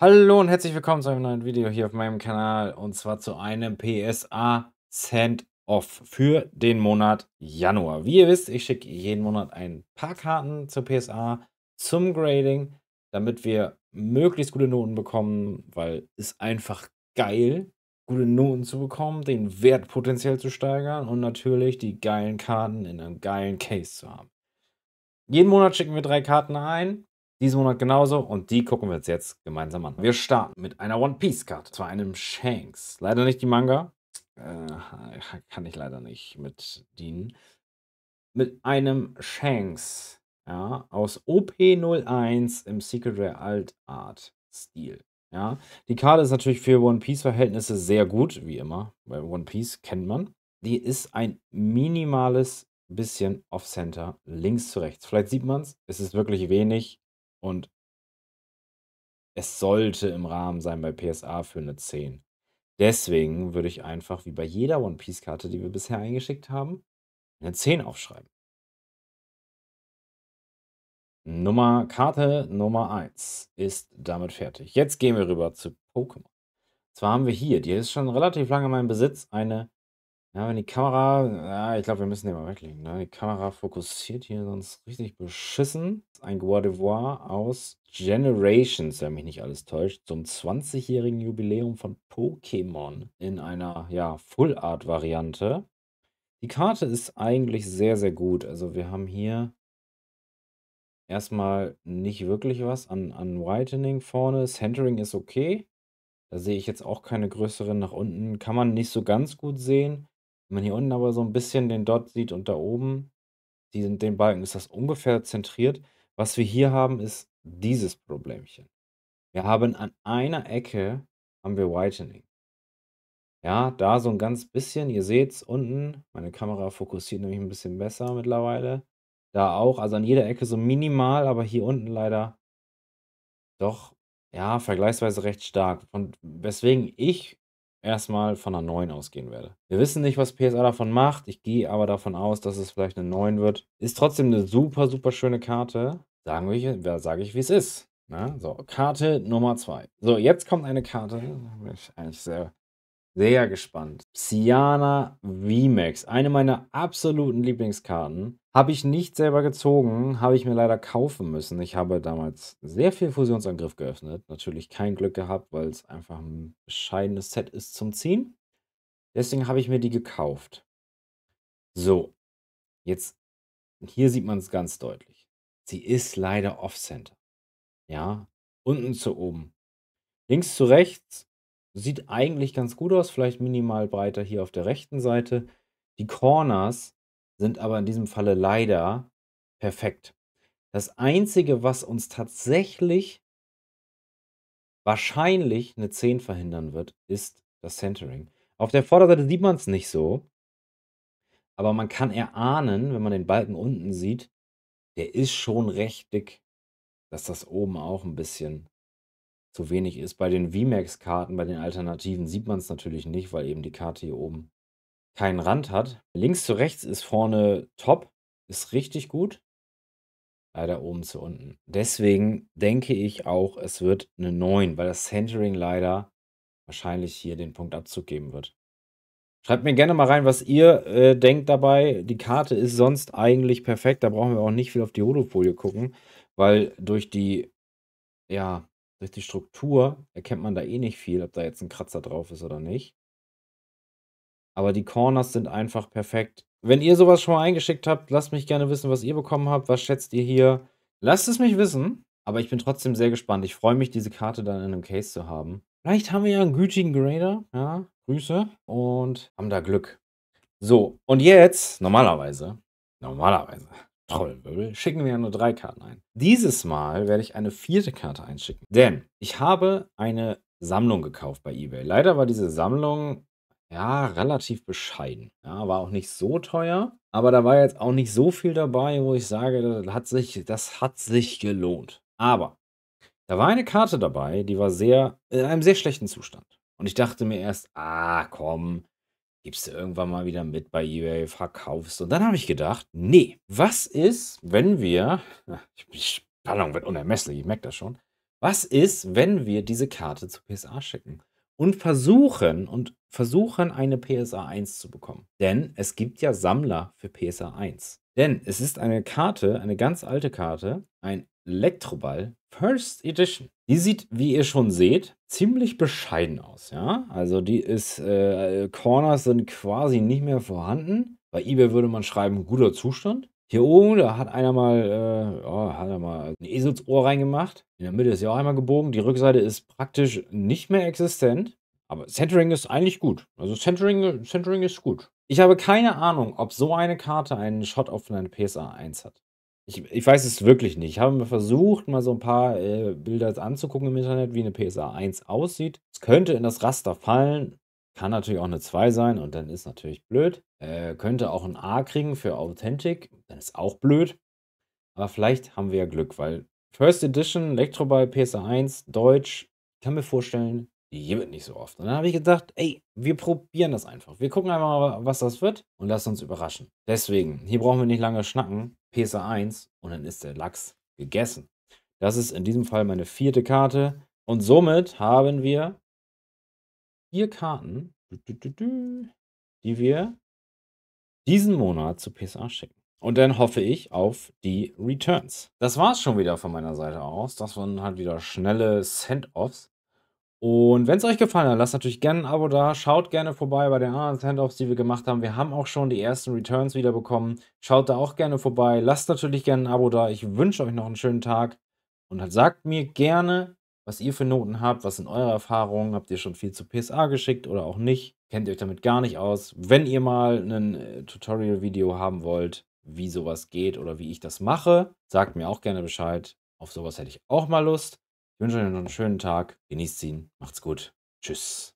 Hallo und herzlich willkommen zu einem neuen Video hier auf meinem Kanal und zwar zu einem PSA Send-Off für den Monat Januar. Wie ihr wisst, ich schicke jeden Monat ein paar Karten zur PSA zum Grading, damit wir möglichst gute Noten bekommen, weil es einfach geil, gute Noten zu bekommen, den Wert potenziell zu steigern und natürlich die geilen Karten in einem geilen Case zu haben. Jeden Monat schicken wir drei Karten ein diesen Monat genauso und die gucken wir uns jetzt gemeinsam an. Wir starten mit einer One Piece Karte, zwar einem Shanks. Leider nicht die Manga, äh, kann ich leider nicht mit dienen. Mit einem Shanks, ja, aus OP01 im Secret Rare Alt Art Stil. Ja, die Karte ist natürlich für One Piece Verhältnisse sehr gut, wie immer, weil One Piece kennt man. Die ist ein minimales bisschen off-center, links zu rechts. Vielleicht sieht man es, es ist wirklich wenig, und es sollte im Rahmen sein bei PSA für eine 10. Deswegen würde ich einfach wie bei jeder One Piece Karte, die wir bisher eingeschickt haben, eine 10 aufschreiben. Nummer Karte Nummer 1 ist damit fertig. Jetzt gehen wir rüber zu Pokémon. Zwar haben wir hier, die ist schon relativ lange in meinem Besitz, eine ja, wenn die Kamera, ja, ich glaube, wir müssen den mal weglegen. Ne? Die Kamera fokussiert hier sonst richtig beschissen. Ein Gois aus Generations, wenn mich nicht alles täuscht, zum 20-jährigen Jubiläum von Pokémon in einer, ja, Full-Art-Variante. Die Karte ist eigentlich sehr, sehr gut. Also wir haben hier erstmal nicht wirklich was an, an Whitening vorne. Centering ist okay. Da sehe ich jetzt auch keine größeren nach unten. Kann man nicht so ganz gut sehen. Wenn man hier unten aber so ein bisschen den Dot sieht und da oben diesen, den Balken, ist das ungefähr zentriert. Was wir hier haben, ist dieses Problemchen. Wir haben an einer Ecke haben wir Whitening. Ja, da so ein ganz bisschen, ihr seht es unten, meine Kamera fokussiert nämlich ein bisschen besser mittlerweile. Da auch, also an jeder Ecke so minimal, aber hier unten leider doch, ja, vergleichsweise recht stark. Und weswegen ich erstmal von einer 9 ausgehen werde. Wir wissen nicht, was PSA davon macht. Ich gehe aber davon aus, dass es vielleicht eine 9 wird. Ist trotzdem eine super, super schöne Karte. Sagen wir, sage ich, wie es ist. Na, ne? so, Karte Nummer 2. So, jetzt kommt eine Karte. Da bin ich eigentlich sehr, sehr gespannt. Psyana VMAX. Eine meiner absoluten Lieblingskarten. Habe ich nicht selber gezogen, habe ich mir leider kaufen müssen. Ich habe damals sehr viel Fusionsangriff geöffnet. Natürlich kein Glück gehabt, weil es einfach ein bescheidenes Set ist zum Ziehen. Deswegen habe ich mir die gekauft. So, jetzt, hier sieht man es ganz deutlich. Sie ist leider off-center. Ja, unten zu oben. Links zu rechts sieht eigentlich ganz gut aus, vielleicht minimal breiter hier auf der rechten Seite. Die Corners sind aber in diesem Falle leider perfekt. Das Einzige, was uns tatsächlich wahrscheinlich eine 10 verhindern wird, ist das Centering. Auf der Vorderseite sieht man es nicht so, aber man kann erahnen, wenn man den Balken unten sieht, der ist schon recht dick, dass das oben auch ein bisschen zu wenig ist. Bei den VMAX-Karten, bei den Alternativen sieht man es natürlich nicht, weil eben die Karte hier oben keinen Rand hat. Links zu rechts ist vorne top, ist richtig gut. Leider äh, oben zu unten. Deswegen denke ich auch, es wird eine 9, weil das Centering leider wahrscheinlich hier den Punktabzug geben wird. Schreibt mir gerne mal rein, was ihr äh, denkt dabei. Die Karte ist sonst eigentlich perfekt. Da brauchen wir auch nicht viel auf die Holofolie gucken, weil durch die, ja, durch die Struktur erkennt man da eh nicht viel, ob da jetzt ein Kratzer drauf ist oder nicht. Aber die Corners sind einfach perfekt. Wenn ihr sowas schon mal eingeschickt habt, lasst mich gerne wissen, was ihr bekommen habt. Was schätzt ihr hier? Lasst es mich wissen. Aber ich bin trotzdem sehr gespannt. Ich freue mich, diese Karte dann in einem Case zu haben. Vielleicht haben wir ja einen gütigen Grader. Ja, Grüße. Und haben da Glück. So, und jetzt, normalerweise, normalerweise, Trollwirbel, schicken wir ja nur drei Karten ein. Dieses Mal werde ich eine vierte Karte einschicken. Denn ich habe eine Sammlung gekauft bei eBay. Leider war diese Sammlung ja, relativ bescheiden. Ja, war auch nicht so teuer, aber da war jetzt auch nicht so viel dabei, wo ich sage, das hat sich, das hat sich gelohnt. Aber da war eine Karte dabei, die war sehr, in einem sehr schlechten Zustand. Und ich dachte mir erst, ah, komm, gibst du irgendwann mal wieder mit bei eBay, verkaufst. Und dann habe ich gedacht, nee, was ist, wenn wir, die Spannung wird unermesslich, ich merke das schon, was ist, wenn wir diese Karte zu PSA schicken? und versuchen und versuchen eine PSA 1 zu bekommen. Denn es gibt ja Sammler für PSA 1. Denn es ist eine Karte, eine ganz alte Karte, ein Elektroball First Edition. Die sieht, wie ihr schon seht, ziemlich bescheiden aus, ja? Also die ist, äh, Corners sind quasi nicht mehr vorhanden. Bei eBay würde man schreiben, guter Zustand. Hier oben, da hat einer mal, äh, oh, hat er mal ein Eselsohr reingemacht. In der Mitte ist ja auch einmal gebogen. Die Rückseite ist praktisch nicht mehr existent. Aber Centering ist eigentlich gut. Also Centering, Centering ist gut. Ich habe keine Ahnung, ob so eine Karte einen Shot auf eine PSA 1 hat. Ich, ich weiß es wirklich nicht. Ich habe mir versucht, mal so ein paar äh, Bilder anzugucken im Internet, wie eine PSA 1 aussieht. Es könnte in das Raster fallen, kann natürlich auch eine 2 sein und dann ist natürlich blöd. Äh, könnte auch ein A kriegen für Authentic, dann ist auch blöd. Aber vielleicht haben wir ja Glück, weil First Edition, Elektroball, PSA 1 Deutsch, kann mir vorstellen, die wird nicht so oft. Und dann habe ich gedacht, ey, wir probieren das einfach. Wir gucken einfach mal, was das wird und lassen uns überraschen. Deswegen, hier brauchen wir nicht lange schnacken. PSA1 und dann ist der Lachs gegessen. Das ist in diesem Fall meine vierte Karte. Und somit haben wir vier Karten, die wir diesen Monat zu PSA schicken. Und dann hoffe ich auf die Returns. Das war es schon wieder von meiner Seite aus. Das waren halt wieder schnelle Send-Offs. Und wenn es euch gefallen hat, lasst natürlich gerne ein Abo da. Schaut gerne vorbei bei den anderen Send-Offs, die wir gemacht haben. Wir haben auch schon die ersten Returns wieder bekommen. Schaut da auch gerne vorbei. Lasst natürlich gerne ein Abo da. Ich wünsche euch noch einen schönen Tag. Und sagt mir gerne, was ihr für Noten habt, was sind eure Erfahrungen, habt ihr schon viel zu PSA geschickt oder auch nicht, kennt ihr euch damit gar nicht aus. Wenn ihr mal ein äh, Tutorial-Video haben wollt, wie sowas geht oder wie ich das mache, sagt mir auch gerne Bescheid. Auf sowas hätte ich auch mal Lust. Ich wünsche euch noch einen schönen Tag, genießt ihn, macht's gut, tschüss.